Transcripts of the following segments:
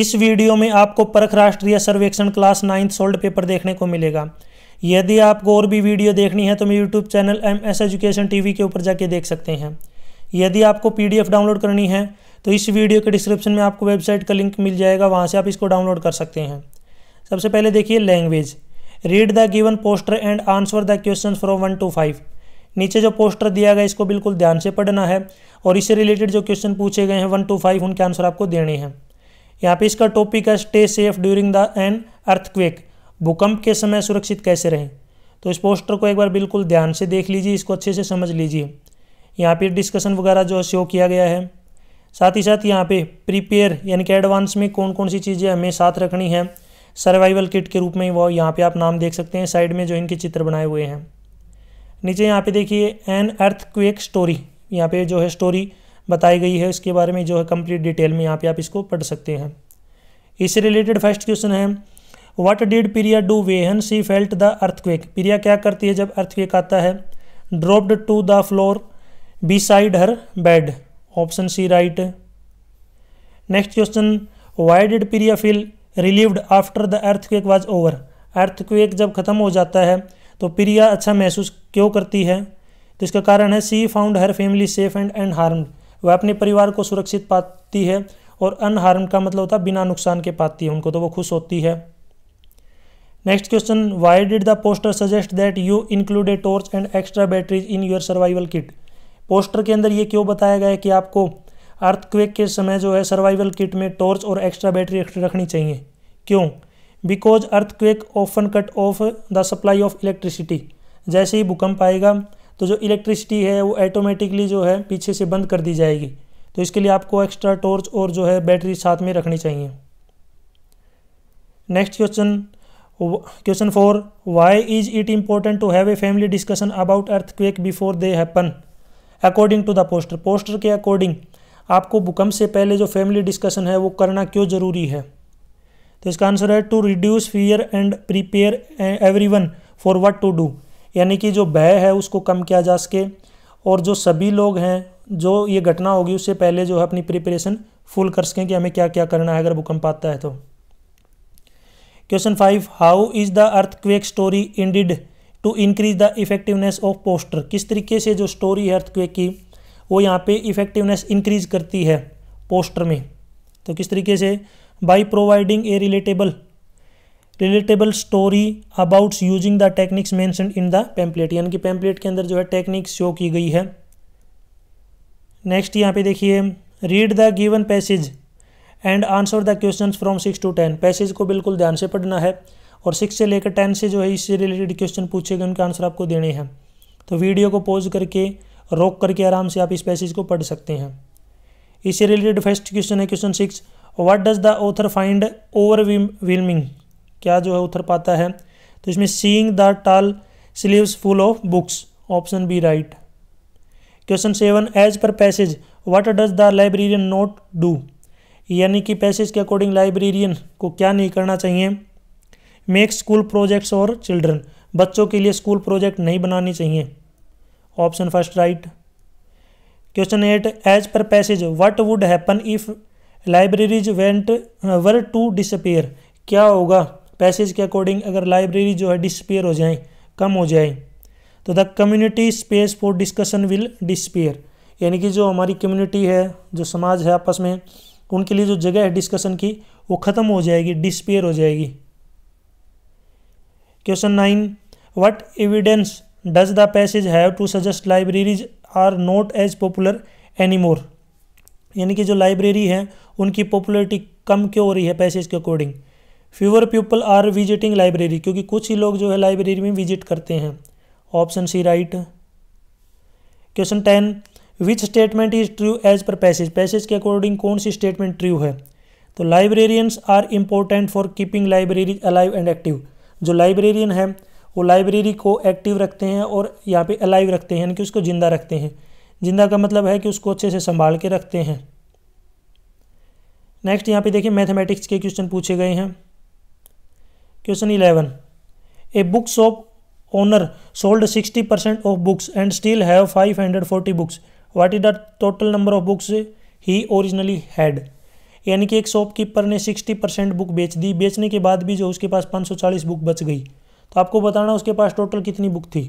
इस वीडियो में आपको परख राष्ट्रीय सर्वेक्षण क्लास नाइन्थ सोल्ड पेपर देखने को मिलेगा यदि आपको और भी वीडियो देखनी है तो मेरे YouTube channel M S education T के ऊपर जाके देख सकते हैं यदि आपको पीडीएफ डाउनलोड करनी है तो इस वीडियो के डिस्क्रिप्शन में आपको वेबसाइट का लिंक मिल जाएगा वहाँ से आप इसको डाउनलोड कर सकते हैं सबसे पहले देखिए language read the given poster and answer the question from one to five नीचे जो पोस्टर दिया गया इसको बिल्कुल ध्यान से पढ़ना है और इससे रिलेटेड जो क्वेश्चन पूछे गए हैं वन टू फाइव उनके आंसर आपको देने हैं यहाँ पे इसका टॉपिक है stay safe during the an earthquake भूकंप के समय सुरक्षित कैसे रहें तो इस पोस्टर को एक बार बिल्कुल ध्यान से देख लीजिए इसको अच्छे से समझ लीजिए यहाँ पे डिस्कशन वगैरह जो है शो किया गया है साथ ही साथ यहाँ पे प्रीपेयर यानी कि एडवांस में कौन कौन सी चीज़ें हमें साथ रखनी है सर्वाइवल किट के रूप में वो यहाँ पे आप नाम देख सकते हैं साइड में जो इनके चित्र बनाए हुए हैं नीचे यहाँ पे देखिए एन अर्थ क्वेक स्टोरी यहाँ पे जो है स्टोरी बताई गई है उसके बारे में जो है कंप्लीट डिटेल में यहाँ पे आप इसको पढ़ सकते हैं इससे रिलेटेड फर्स्ट क्वेश्चन है what did Priya do when she felt the earthquake Priya क्या करती है जब अर्थक्वेक आता है dropped to the floor beside her bed option C right next question why did Priya feel relieved after the earthquake was over earthquake जब खत्म हो जाता है तो प्रिया अच्छा महसूस क्यों करती है तो इसका कारण है she found her family safe and and harmed वह अपने परिवार को सुरक्षित पाती है और अनहार्म का मतलब होता है बिना नुकसान के पाती है उनको तो वो खुश होती है next question why did the poster suggest that you include a torch and extra batteries in your survival kit poster के अंदर ये क्यों बताया गया है कि आपको अर्थक्वेक के समय जो है सर्वाइवल किट में टॉर्च और एक्स्ट्रा बैटरी रखनी चाहिए क्यों because earthquake often cut off the supply of electricity जैसे ही भूकंप आएगा तो जो इलेक्ट्रिसिटी है वो ऐटोमेटिकली जो है पीछे से बंद कर दी जाएगी तो इसके लिए आपको एक्स्ट्रा टॉर्च और जो है बैटरी साथ में रखनी चाहिए next question question four why is it important to have a family discussion about earthquake before they happen according to the poster poster के अकॉर्डिंग आपको भूकंप से पहले जो फैमिली डिस्कशन है वो करना क्यों ज़रूरी है तो इसका आंसर है to reduce fear and prepare everyone for what to do यानी कि जो भय है उसको कम किया जा सके और जो सभी लोग हैं जो ये घटना होगी उससे पहले जो है अपनी प्रिपरेशन फुल कर सकें कि हमें क्या क्या करना है अगर भूकंप आता है तो question five how is the earthquake story intended to increase the effectiveness of poster किस तरीके से जो स्टोरी है अर्थक्वेक की वो यहाँ पे इफेक्टिवनेस इंक्रीज करती है पोस्टर में तो किस तरीके से by providing a relatable relatable story abouts using the techniques mention in the pamphlet यानी कि पेम्पलेट के अंदर जो है टेक्निक्स शो की गई है नेक्स्ट यहाँ पे देखिए read the given passage and answer the question from six to ten passage को बिल्कुल ध्यान से पढ़ना है और सिक्स से लेकर टेन से जो है इससे रिलेटेड क्वेश्चन पूछे गए उनके आंसर आपको देने हैं तो वीडियो को पॉज करके रोक करके आराम से आप इस पैसेज को पढ़ सकते हैं इससे रिलेटेड फर्स्ट क्वेश्चन है question six what does the author find overwhelming क्या जो है उतर पाता है तो इसमें seeing the tall shelves full of books option B right question seven as per passage what does the librarian note do यानी कि पैसेज के अकॉर्डिंग लाइब्रेरियन को क्या नहीं करना चाहिए मेक स्कूल प्रोजेक्ट्स और चिल्ड्रन बच्चों के लिए स्कूल प्रोजेक्ट नहीं बनानी चाहिए option first right question eight as per passage what would happen if libraries went were to disappear क्या होगा पैसेज के अकॉर्डिंग अगर लाइब्रेरी जो है डिसपेयर हो जाए कम हो जाए तो the community space for discussion will disappear यानी कि जो हमारी कम्युनिटी है जो समाज है आपस में उनके लिए जो जगह है डिस्कशन की वो ख़त्म हो जाएगी डिसपेयर हो जाएगी question nine what evidence does the passage have to suggest libraries are not as popular anymore यानी कि जो लाइब्रेरी है उनकी पॉपुलरिटी कम क्यों हो रही है पैसेज के according fewer people are visiting library क्योंकि कुछ ही लोग जो है लाइब्रेरी में विजिट करते हैं option C right question ten which statement is true as per passage passage के अकॉर्डिंग कौन सी स्टेटमेंट ट्रू है तो librarians are important for keeping library alive and active जो लाइब्रेरियन है वो लाइब्रेरी को एक्टिव रखते हैं और यहाँ पे अलाइव रखते हैं यानी कि उसको ज़िंदा रखते हैं ज़िंदा का मतलब है कि उसको अच्छे से संभाल के रखते हैं नेक्स्ट यहाँ पे देखिए मैथमेटिक्स के क्वेश्चन पूछे गए हैं question eleven a book shop owner sold sixty percent of books and still have five hundred forty books what is the total number of books he originally had यानी कि एक शॉप कीपर ने sixty percent book बेच दी बेचने के बाद भी जो उसके पास पाँच सौ चालीस बुक बच गई तो आपको बताना उसके पास टोटल कितनी बुक थी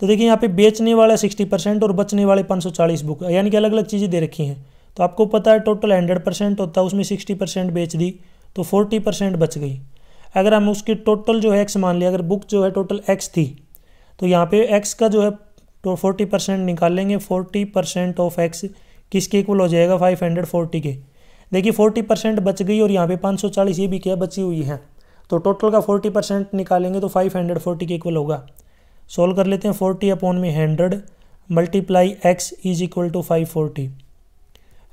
तो देखिए यहाँ पे बेचने वाला सिक्सटी परसेंट और बचने वाले पाँच सौ चालीस बुक यानी कि अलग अलग चीज़ें दे रखी हैं तो आपको पता है टोटल हंड्रेड परसेंट होता है उसमें सिक्सटी परसेंट बेच दी तो फोर्टी परसेंट बच गई अगर हम उसकी टोटल जो है एक्स मान लिया अगर बुक जो है टोटल एक्स थी तो यहाँ पे एक्स का जो है तो फोर्टी परसेंट निकाल लेंगे फोर्टी परसेंट ऑफ एक्स किसके इक्वल हो जाएगा फाइव हंड्रेड फोर्टी के देखिए फोर्टी परसेंट बच गई और यहाँ पे पाँच सौ चालीस ये भी क्या बची हुई है तो टोटल का फोर्टी परसेंट निकालेंगे तो फाइव हंड्रेड फोर्टी के इक्वल होगा सोल्व कर लेते हैं फोर्टी अपॉन में hundred multiply X is equal to five forty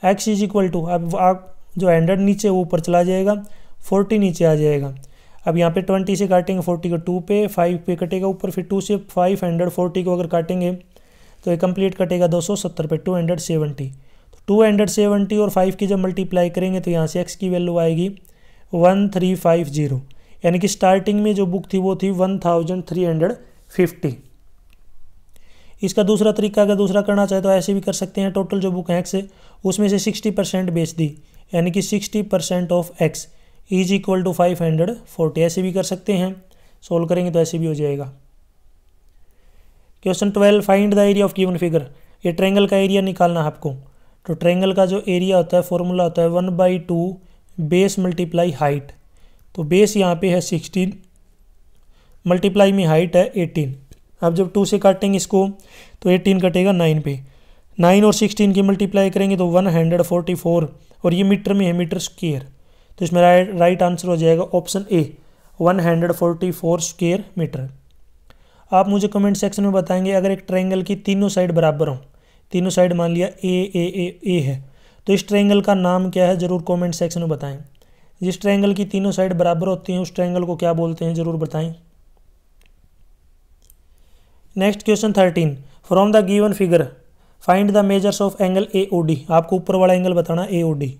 X is equal to अब आप जो हंड्रेड नीचे ऊपर चला जाएगा फोर्टी नीचे आ जाएगा अब यहाँ पे ट्वेंटी से काटेंगे फोर्टी को टू पे फाइव पे कटेगा ऊपर फिर टू से फाइव हंड्रेड फोर्टी को अगर काटेंगे तो ये कंप्लीट कटेगा दो सौ सत्तर पे टू हंड्रेड सेवेंटी तो टू हंड्रेड और फाइव की जब मल्टीप्लाई करेंगे तो यहाँ से एक्स की वैल्यू आएगी वन थ्री फाइव जीरो यानी कि स्टार्टिंग में जो बुक थी वो थी one thousand three hundred fifty इसका दूसरा तरीका अगर दूसरा करना चाहे तो ऐसे भी कर सकते हैं टोटल जो बुक है एक्स उसमें से सिक्सटी परसेंट बेच दी यानी कि sixty percent of X is equal to five hundred forty ऐसे भी कर सकते हैं सोल्व करेंगे तो ऐसे भी हो जाएगा question twelve find the area of given figure ये ट्रेंगल का एरिया निकालना है आपको तो ट्रेंगल का जो एरिया होता है फॉर्मूला होता है one by two base multiply height तो बेस यहाँ पे है सिक्सटीन मल्टीप्लाई में हाइट है एटीन अब जब टू से काटेंगे इसको तो एटीन कटेगा नाइन पे नाइन और सिक्सटीन की मल्टीप्लाई करेंगे तो वन हंड्रेड फोर्टी फोर और ये मीटर में है मीटर स्क्वेयर तो इसमें राइट राइट आंसर हो जाएगा option A one hundred forty four square metre आप मुझे कमेंट सेक्शन में बताएंगे अगर एक ट्रायंगल की तीनों साइड बराबर हों तीनों साइड मान लिया ए ए ए ए है तो इस ट्रायंगल का नाम क्या है ज़रूर कमेंट सेक्शन में बताएं जिस ट्रायंगल की तीनों साइड बराबर होती हैं उस ट्रायंगल को क्या बोलते हैं ज़रूर बताएं next question thirteen from the given figure find the measures of angle A आपको ऊपर वाला एंगल बताना ए ओ डी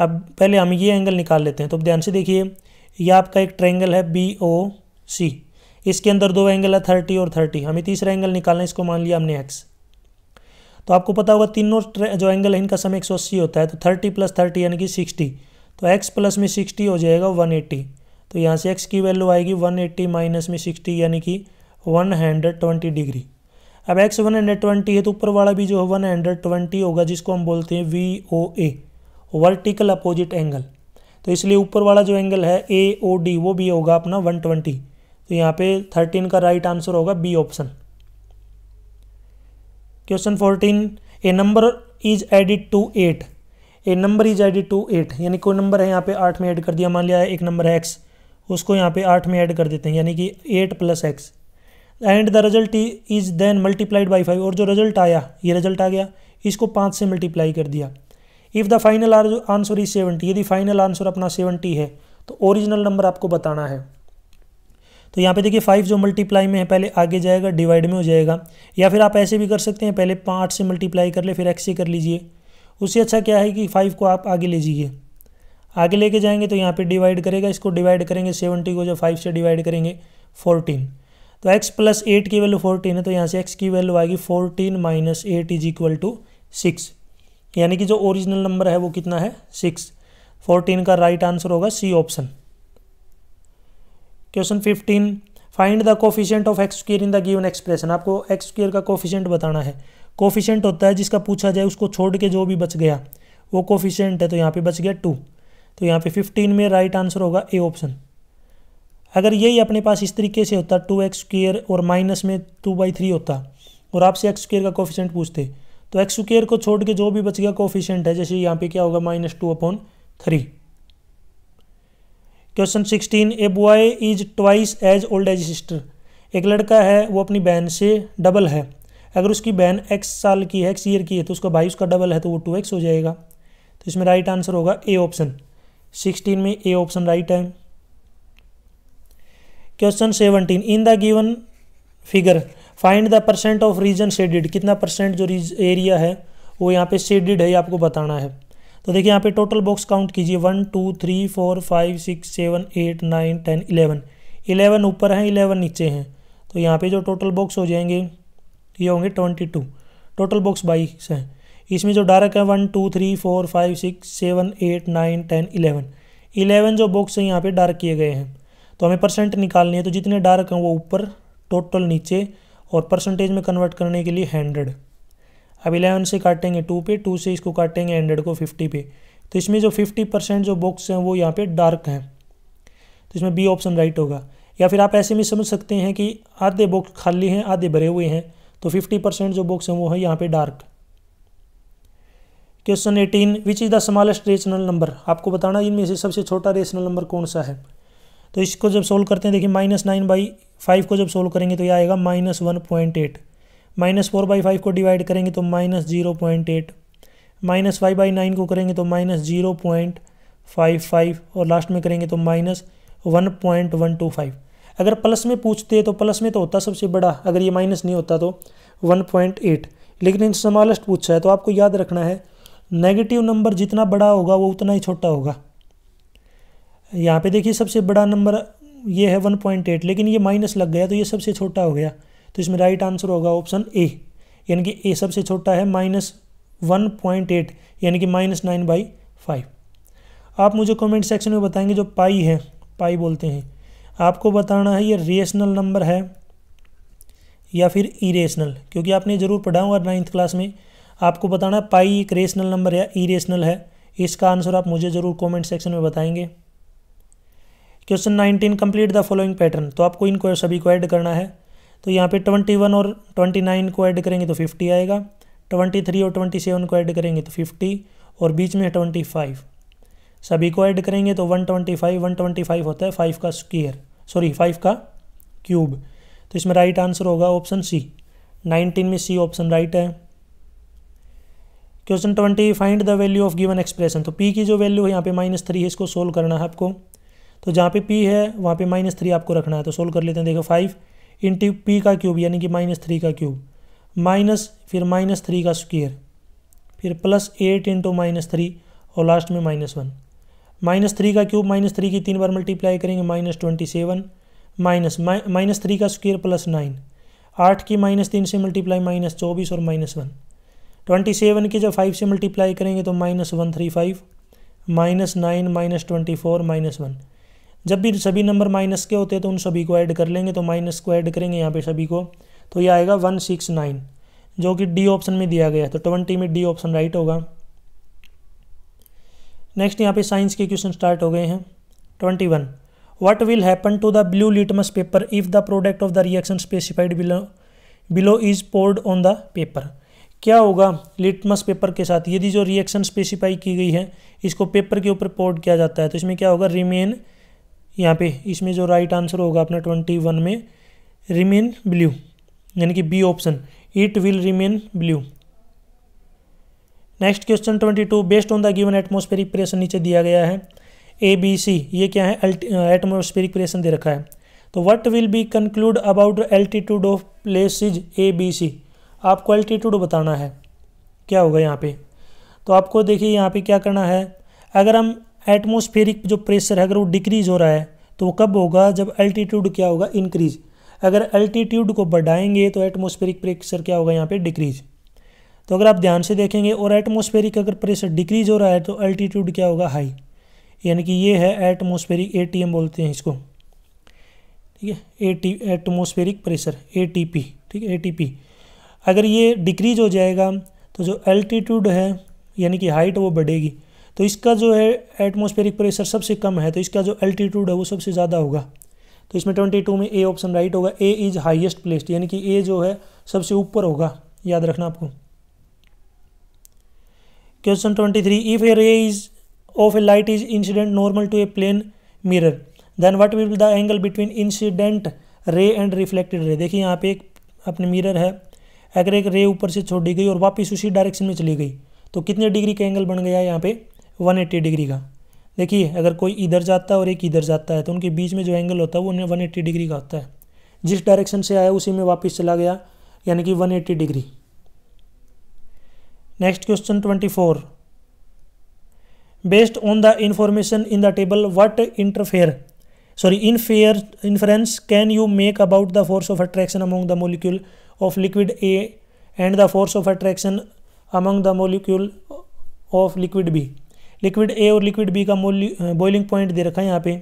अब पहले हम ये एंगल निकाल लेते हैं तो ध्यान से देखिए ये आपका एक ट्रेंगल है बी ओ सी इसके अंदर दो एंगल है थर्टी और थर्टी हमें तीसरा एंगल निकालना है इसको मान लिया हमने एक्स तो आपको पता होगा तीनों जो एंगल है इनका समय एक सौ अस्सी होता है तो थर्टी प्लस थर्टी यानी कि सिक्सटी तो एक्स प्लस में सिक्सटी हो जाएगा वन एट्टी तो यहाँ से एक्स की वैल्यू आएगी वन एट्टी माइनस में सिक्सटी यानी कि वन हंड्रेड ट्वेंटी डिग्री अब एक्स वन हंड्रेड ट्वेंटी है तो ऊपर वाला भी जो है वन हंड्रेड ट्वेंटी होगा जिसको हम बोलते हैं V O A vertical opposite angle तो इसलिए ऊपर वाला जो एंगल है ए ओ डी वो भी होगा अपना 120 तो यहाँ पे 13 का राइट आंसर होगा B option question 14 a number is added to eight a number is added to eight यानी कोई नंबर है यहाँ पे आठ में ऐड कर दिया मान लिया एक नंबर है एक्स उसको यहाँ पे आठ में ऐड कर देते हैं यानी कि eight plus X and the result is then multiplied by five और जो रिजल्ट आया ये रिजल्ट आ गया इसको पाँच से मल्टीप्लाई कर दिया if the final answer is seventy यदि फाइनल आंसर अपना सेवेंटी है तो ओरिजिनल नंबर आपको बताना है तो यहाँ पे देखिए फाइव जो मल्टीप्लाई में है पहले आगे जाएगा डिवाइड में हो जाएगा या फिर आप ऐसे भी कर सकते हैं पहले पाँच से मल्टीप्लाई कर ले फिर एक्स से कर लीजिए उससे अच्छा क्या है कि फाइव को आप आगे ले जाइए आगे लेके जाएंगे तो यहाँ पे डिवाइड करेगा इसको डिवाइड करेंगे सेवेंटी को जो फाइव से डिवाइड करेंगे फोर्टीन तो एक्स प्लस एट की वैल्यू फोर्टीन है तो यहाँ से एक्स की वैल्यू आएगी fourteen minus eight is equal to six यानी कि जो ओरिजिनल नंबर है वो कितना है सिक्स फोर्टीन का राइट आंसर होगा C option question fifteen find the coefficient of X square in the given expression आपको एक्स स्क्र का कोफिशियंट बताना है कोफिशेंट होता है जिसका पूछा जाए उसको छोड़ के जो भी बच गया वो कोफिशियंट है तो यहाँ पे बच गया टू तो यहाँ पे फिफ्टीन में राइट आंसर होगा ए ऑप्शन अगर यही अपने पास इस तरीके से होता टू एक्स स्क्र और माइनस में टू बाई थ्री होता और आपसे एक्स स्क्र का कोफिशियंट पूछते तो एक्स स्क्र को छोड़ के जो भी बच गया कोफिशियंट है जैसे यहाँ पे क्या होगा minus two upon three question sixteen a boy is twice as old as sister एक लड़का है वो अपनी बहन से डबल है अगर उसकी बहन एक्स साल की है एक्स ईयर की है तो उसका भाई उसका डबल है तो वो टू एक्स हो जाएगा तो इसमें राइट आंसर होगा ए ऑप्शन सिक्सटीन में ए ऑप्शन राइट है question seventeen in the given figure find the percent of region shaded कितना परसेंट जो एरिया है वो यहाँ पे शेडिड है ये आपको बताना है तो देखिए यहाँ पे टोटल बॉक्स काउंट कीजिए one two three four five six seven eight nine ten eleven eleven ऊपर हैं इलेवन नीचे हैं तो यहाँ पे जो टोटल बॉक्स हो जाएंगे ये होंगे ट्वेंटी टू टोटल बॉक्स बाईस हैं इसमें जो डायरेक्ट है one two three four five six seven eight nine ten eleven eleven जो बॉक्स हैं यहाँ पे डार्क किए गए हैं तो हमें परसेंट निकालनी है तो जितने डार्क हैं वो ऊपर टोटल नीचे और परसेंटेज में कन्वर्ट करने के लिए हंड्रेड अब इलेवन से काटेंगे टू पे टू से इसको काटेंगे हंड्रेड को फिफ्टी पे तो इसमें जो फिफ्टी परसेंट जो बॉक्स हैं वो यहाँ पे डार्क हैं तो इसमें बी ऑप्शन राइट होगा या फिर आप ऐसे में समझ सकते हैं कि आधे बॉक्स खाली हैं आधे भरे हुए हैं तो फिफ्टी परसेंट जो बॉक्स हैं वो है यहाँ पे dark question eighteen which is the smallest rational number आपको बताना इनमें से सबसे छोटा रेशनल नंबर कौन सा है तो इसको जब सोल्व करते हैं देखिए माइनस नाइन बाई फाइव को जब सोल्व करेंगे तो यह आएगा minus one point eight minus four by five को डिवाइड करेंगे तो minus zero point eight minus five by nine को करेंगे तो minus zero point five five और लास्ट में करेंगे तो minus one point one to five अगर प्लस में पूछते तो प्लस में तो होता सबसे बड़ा अगर ये माइनस नहीं होता तो वन पॉइंट एट लेकिन इन स्मॉलेस्ट पूछा है तो आपको याद रखना है नेगेटिव नंबर जितना बड़ा होगा वो उतना ही छोटा होगा यहाँ पे देखिए सबसे बड़ा नंबर ये है 1.8 लेकिन ये माइनस लग गया तो ये सबसे छोटा हो गया तो इसमें राइट आंसर होगा ऑप्शन ए यानी कि ए सबसे छोटा है माइनस वन पॉइंट एट यानी कि माइनस नाइन बाई फाइव आप मुझे कमेंट सेक्शन में बताएंगे जो पाई है पाई बोलते हैं आपको बताना है ये रेशनल नंबर है या फिर इरेशनल क्योंकि आपने ज़रूर पढ़ा होगा नाइन्थ क्लास में आपको बताना पाई एक रेशनल नंबर या इरेशनल है इसका आंसर आप मुझे ज़रूर कमेंट सेक्शन में बताएंगे question nineteen complete the following pattern तो आपको इनको सभी को ऐड करना है तो यहाँ पे ट्वेंटी वन और ट्वेंटी नाइन को ऐड करेंगे तो फिफ्टी आएगा ट्वेंटी थ्री और ट्वेंटी सेवन को ऐड करेंगे तो फिफ्टी और बीच में ट्वेंटी फाइव सभी को ऐड करेंगे तो one twenty five one twenty five होता है फाइव का स्क्वेयर सॉरी फाइव का क्यूब तो इसमें राइट आंसर होगा ऑप्शन सी नाइनटीन में सी ऑप्शन राइट है question twenty find the value of given expression तो पी की जो वैल्यू है यहाँ पे माइनस थ्री है इसको सोल्व करना है आपको तो जहाँ पे पी है वहाँ पे माइनस थ्री आपको रखना है तो सोल्व कर लेते हैं देखो फाइव इंटू पी का क्यूब यानी कि माइनस थ्री का क्यूब माइनस फिर माइनस थ्री का स्क्वेयर फिर plus eight into minus three और लास्ट में माइनस वन माइनस थ्री का क्यूब माइनस थ्री की तीन बार मल्टीप्लाई करेंगे minus twenty seven minus minus three का स्क्वेयर प्लस नाइन आठ की माइनस तीन से मल्टीप्लाई माइनस चौबीस और माइनस वन ट्वेंटी सेवन की जब फाइव से मल्टीप्लाई करेंगे तो minus one three five minus nine minus twenty four minus one जब भी सभी नंबर माइनस के होते हैं तो उन सभी को ऐड कर लेंगे तो माइनस को ऐड करेंगे यहाँ पे सभी को तो ये आएगा वन सिक्स नाइन जो कि डी ऑप्शन में दिया गया है तो ट्वेंटी में डी ऑप्शन राइट होगा नेक्स्ट यहाँ पे साइंस के क्वेश्चन स्टार्ट हो गए हैं twenty one what will happen to the blue litmus paper if the product of the reaction specified below below is poured on the paper क्या होगा litmus paper के साथ यदि जो रिएक्शन स्पेसिफाई की गई है इसको पेपर के ऊपर पोर्ड किया जाता है तो इसमें क्या होगा रिमेन यहाँ पे इसमें जो राइट आंसर होगा अपना ट्वेंटी वन में रिमेन ब्ल्यू यानी कि B option it will remain blue next question twenty two based on the given atmospheric pressure नीचे दिया गया है ए बी सी ये क्या है एटमोस्फेरिक प्रेशर uh, दे रखा है तो what will be concluded about altitude of places A B C आपको एल्टीट्यूड बताना है क्या होगा यहाँ पे तो आपको देखिए यहाँ पे क्या करना है अगर हम एटमोस्फेरिक जो प्रेशर है अगर वो डिक्रीज हो रहा है तो वो कब होगा जब अल्टीट्यूड क्या होगा इंक्रीज अगर अल्टीट्यूड को बढ़ाएंगे तो एटमोस्फेरिक प्रेशर क्या होगा यहाँ पे डिक्रीज तो अगर आप ध्यान से देखेंगे और एटमोस्फेरिक अगर प्रेशर डिक्रीज हो रहा है तो अल्टीट्यूड क्या होगा हाई यानी कि ये है एटमोस्फेरिक ए बोलते हैं इसको ठीक है A T atmospheric pressure A ठीक है ए अगर ये डिक्रीज हो जाएगा तो जो अल्टीट्यूड है यानी कि हाइट वो बढ़ेगी तो इसका जो है एटमोस्फेरिक प्रेशर सबसे कम है तो इसका जो एल्टीट्यूड है वो सबसे ज़्यादा होगा तो इसमें ट्वेंटी टू में ए ऑप्शन राइट होगा ए इज़ हाइएस्ट प्लेस्ड यानी कि ए जो है सबसे ऊपर होगा याद रखना आपको question twenty three if a ray is of a light is incident normal to a plane mirror then what will the angle between incident ray and reflected ray देखिए यहाँ पे एक अपने मिरर है अगर एक रे ऊपर से छोड़ दी गई और वापस उसी डायरेक्शन में चली गई तो कितने डिग्री का एंगल बन गया यहाँ पे एट्टी डिग्री का देखिए अगर कोई इधर जाता है और एक इधर जाता है तो उनके बीच में जो एंगल होता है वो वन एट्टी डिग्री का होता है जिस डायरेक्शन से आया उसी में वापस चला गया यानी कि one eighty degree next question twenty four based on the information in the table what interfere sorry infer inference can you make about the force of attraction among the molecule of liquid A and the force of attraction among the molecule of liquid B liquid A और liquid B का मोल boiling point दे रखा है यहाँ पे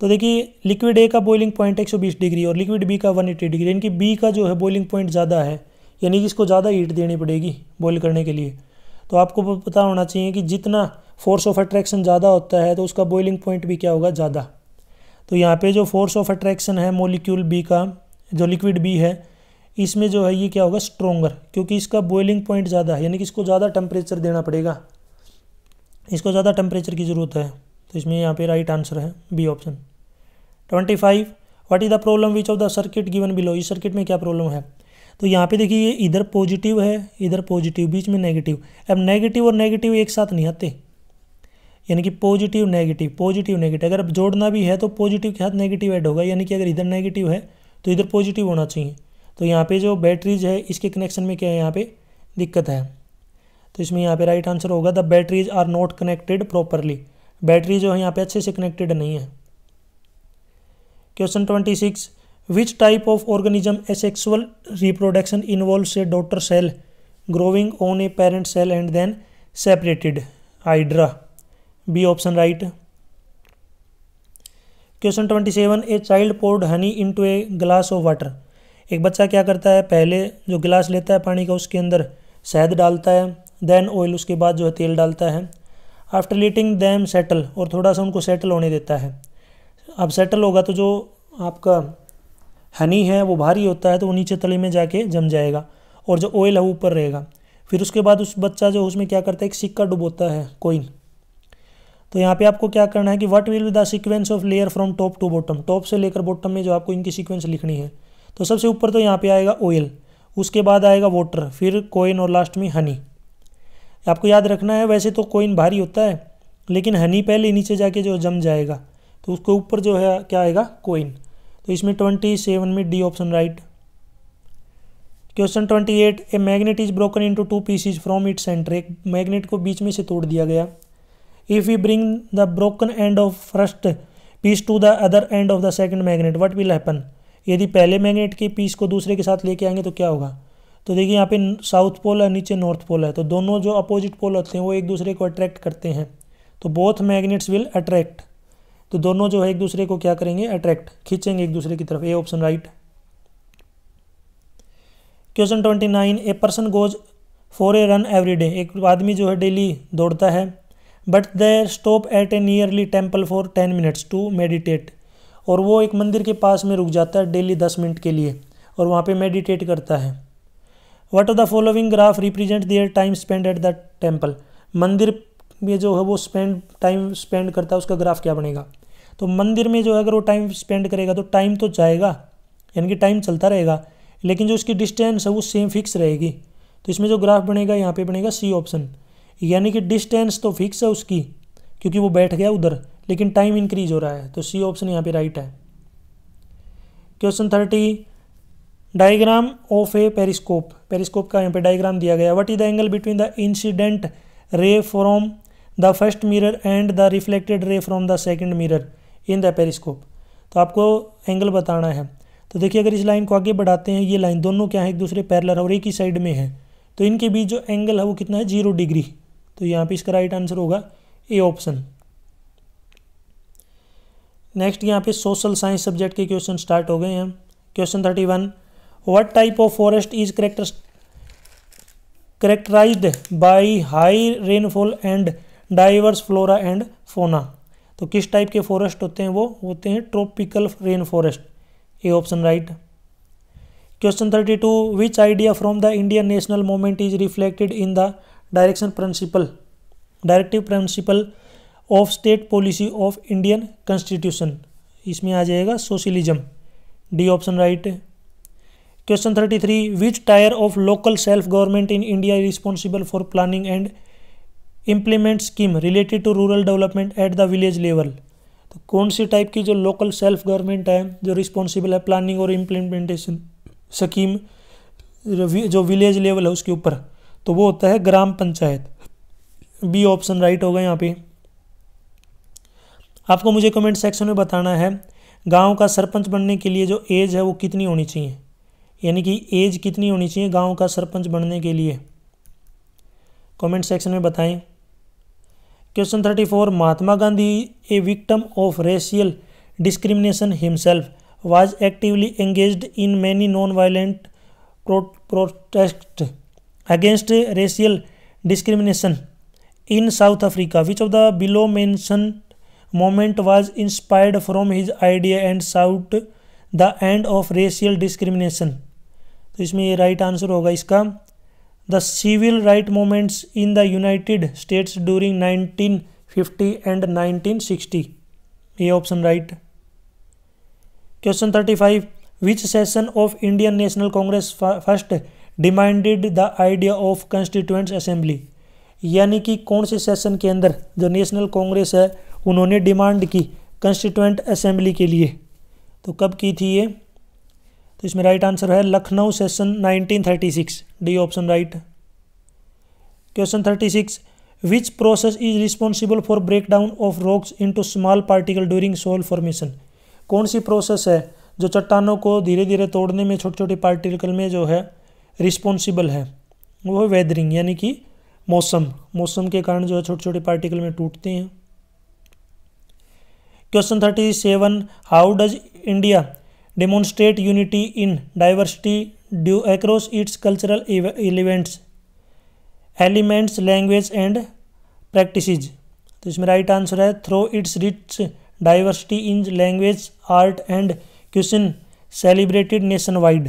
तो देखिए liquid A का boiling point 120 degree और लिक्विड बी का 180 डिग्री यानी कि बी का जो है बॉइलिंग पॉइंट ज़्यादा है यानी कि इसको ज़्यादा हीट देनी पड़ेगी बॉयल करने के लिए तो आपको पता होना चाहिए कि जितना फोर्स ऑफ अट्रैक्शन ज़्यादा होता है तो उसका बॉइलिंग पॉइंट भी क्या होगा ज़्यादा तो यहाँ पे जो फोर्स ऑफ अट्रैक्शन है मोलिक्यूल बी का जो लिक्विड बी है इसमें जो है ये क्या होगा स्ट्रोंगर क्योंकि इसका बॉइलिंग पॉइंट ज़्यादा है यानी कि इसको ज़्यादा टेम्परेचर देना पड़ेगा इसको ज़्यादा टेम्परेचर की ज़रूरत है तो इसमें यहाँ पे राइट आंसर है B option twenty five what is the problem which of the circuit given below इस सर्किट में क्या प्रॉब्लम है तो यहाँ पे देखिए ये इधर पॉजिटिव है इधर पॉजिटिव बीच में नेगेटिव अब नेगेटिव और नेगेटिव एक साथ नहीं आते यानी कि पॉजिटिव नेगेटिव पॉजिटिव नेगेटिव अगर अब जोड़ना भी है तो पॉजिटिव के साथ नेगेटिव ऐड होगा यानी कि अगर इधर नेगेटिव है तो इधर पॉजिटिव होना चाहिए तो यहाँ पे जो बैटरीज है इसके कनेक्शन में क्या है यहाँ पे दिक्कत है तो इसमें यहाँ पे राइट आंसर होगा the batteries are not connected properly battery जो है यहाँ पे अच्छे से कनेक्टेड नहीं है question twenty six which type of organism asexual reproduction involve a daughter cell growing on a parent cell and then separated hydra B option right question twenty seven a child poured honey into a glass of water एक बच्चा क्या करता है पहले जो गिलास लेता है पानी का उसके अंदर शहद डालता है देन ऑयल उसके बाद जो है तेल डालता है आफ्टर लेटिंग दैम सेटल और थोड़ा सा उनको सेटल होने देता है अब सेटल होगा तो जो आपका हनी है वो भारी होता है तो वो नीचे तले में जाके जम जाएगा और जो ऑयल है वो ऊपर रहेगा फिर उसके बाद उस बच्चा जो उसमें क्या करता है एक सिक्का डुबोता है कोइन तो यहाँ पे आपको क्या करना है कि what will the sequence of layer from top to bottom top से लेकर बॉटम में जो आपको इनकी सीक्वेंस लिखनी है तो सबसे ऊपर तो यहाँ पर आएगा ऑयल उसके बाद आएगा वाटर फिर कोइन और लास्ट में हनी आपको याद रखना है वैसे तो कोइन भारी होता है लेकिन हनी पहले नीचे जाके जो जम जाएगा तो उसके ऊपर जो है क्या आएगा कोइन तो इसमें ट्वेंटी सेवन में D option right question twenty eight a magnet is broken into two pieces from it center एक मैग्नेट को बीच में से तोड़ दिया गया if you bring the broken end of first piece to the other end of the second magnet what will happen यदि पहले मैग्नेट के पीस को दूसरे के साथ लेके आएंगे तो क्या होगा तो देखिए यहाँ पे साउथ पोल है नीचे नॉर्थ पोल है तो दोनों जो अपोजिट पोल होते हैं वो एक दूसरे को अट्रैक्ट करते हैं तो बोथ मैग्नेट्स विल अट्रैक्ट तो दोनों जो है एक दूसरे को क्या करेंगे अट्रैक्ट खींचेंगे एक दूसरे की तरफ A option right question twenty nine a person goes for a run every day एक आदमी जो है डेली दौड़ता है but there stop at a nearly temple for ten minutes to meditate और वो एक मंदिर के पास में रुक जाता है डेली दस मिनट के लिए और वहाँ पे मेडिटेट करता है what are the following graph represent their time spend at the temple मंदिर में जो है वो स्पेंड टाइम स्पेंड करता है उसका ग्राफ क्या बनेगा तो मंदिर में जो है अगर वो टाइम स्पेंड करेगा तो टाइम तो जाएगा यानी कि टाइम चलता रहेगा लेकिन जो उसकी डिस्टेंस है वो सेम फिक्स रहेगी तो इसमें जो ग्राफ बनेगा यहाँ पे बनेगा सी ऑप्शन यानी कि डिस्टेंस तो फिक्स है उसकी क्योंकि वो बैठ गया उधर लेकिन टाइम इंक्रीज हो रहा है तो सी ऑप्शन यहाँ पे राइट है question thirty diagram of a periscope periscope का यहाँ पे डायग्राम दिया गया what is the angle between the incident ray from the first mirror and the reflected ray from the second mirror in the periscope तो आपको angle बताना है तो देखिए अगर इस लाइन को आगे बढ़ाते हैं ये लाइन दोनों क्या है एक दूसरे पैरलर और एक ही साइड में है तो इनके बीच जो एंगल है वो कितना है जीरो डिग्री तो यहाँ पर इसका राइट आंसर होगा ए ऑप्शन नेक्स्ट यहाँ पे सोशल साइंस सब्जेक्ट के क्वेश्चन स्टार्ट हो गए हैं question thirty one what type of forest is characterized by high rainfall and diverse flora and fauna तो किस टाइप के फॉरेस्ट होते हैं वो होते हैं tropical rain forest A option right question thirty two which idea from the Indian national moment is reflected in the direction principle directive principle of state policy of Indian constitution इसमें आ जाएगा socialism D option right question thirty three which tier of local self government in India responsible for planning and implement scheme related to rural development at the village level तो कौन सी type की जो local self government है जो responsible है planning और implementation scheme जो village level है उसके ऊपर तो वो होता है gram panchayat B option right होगा यहाँ पे आपको मुझे कमेंट सेक्शन में बताना है गांव का सरपंच बनने के लिए जो एज है वो कितनी होनी चाहिए यानी कि एज कितनी होनी चाहिए गांव का सरपंच बनने के लिए कमेंट सेक्शन में बताएं question thirty four Mahatma Gandhi a victim of racial discrimination himself was actively engage in many non violent protest against racial discrimination in South Africa which of the below mention moment was inspired from his idea and sought the end of racial discrimination तो इसमें ये right answer होगा इसका the civil right moments in the United States during 1950 and 1960 ये option right question 35 which session of Indian National Congress first demanded the idea of constituent assembly यानी कि कौन से सेशन के अंदर जो नेशनल कांग्रेस है उन्होंने डिमांड की कंस्टिट्यूएंट असेंबली के लिए तो कब की थी ये तो इसमें राइट आंसर है Lucknow session 1936 D option right question 36 which process is responsible for break down of rocks into small particle during soil formation कौन सी प्रोसेस है जो चट्टानों को धीरे धीरे तोड़ने में छोटे छोटे पार्टिकल में जो है रिस्पॉन्सिबल है वो है वेदरिंग यानी कि मौसम मौसम के कारण जो है छोटे छोटे पार्टिकल में टूटते हैं question thirty seven how does India demonstrate unity in diversity due across its cultural e-, elements elements language and practices तो इसमें राइट आंसर है through its rich diversity in language art and question celebrated nationwide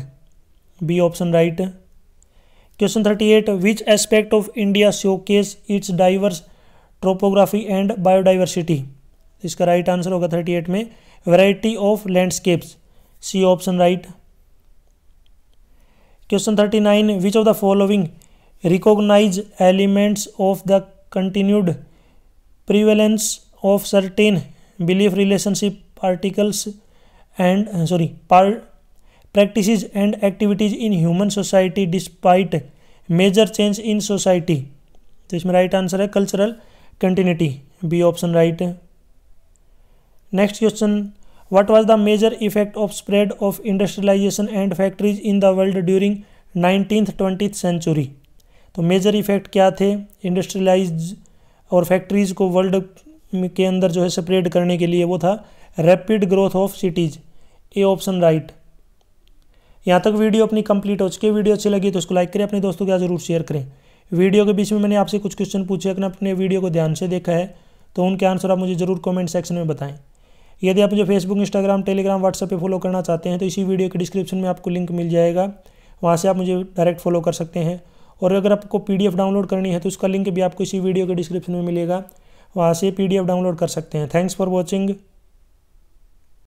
B option right question thirty eight which aspect of India showcase its diverse topography and biodiversity इसका right answer होगा thirty eight में variety of landscapes C option right question thirty nine which of the following recognize elements of the continued prevalence of certain belief relationship articles and sorry पार practices and activities in human society despite major change in society तो इसमें right answer है cultural continuity B option right next question what was the major effect of spread of industrialization and factories in the world during 19th 20th century तो major effect क्या थे industrialise और factories को world के अंदर जो है स्प्रेड करने के लिए वो था rapid growth of cities A option right यहाँ तक वीडियो अपनी कंप्लीट हो चुकी है वीडियो अच्छी लगी तो उसको लाइक करें अपने दोस्तों के साथ जरूर शेयर करें वीडियो के बीच में मैंने आपसे कुछ क्वेश्चन पूछे अगर अपने वीडियो को ध्यान से देखा है तो उनके आंसर आप मुझे ज़रूर कमेंट सेक्शन में बताएं यदि आप मुझे फेसबुक इंस्टाग्राम टेलीग्राम व्हाट्सएप पे फॉलो करना चाहते हैं तो इसी वीडियो के डिस्क्रिप्शन में आपको लिंक मिल जाएगा वहाँ से आप मुझे डायरेक्ट फॉलो कर सकते हैं और अगर आपको पी डाउनलोड करनी है तो उसका लिंक भी आपको इसी वीडियो के डिस्क्रिप्शन में मिलेगा वहाँ से पी डाउनलोड कर सकते हैं थैंक्स फॉर वॉचिंग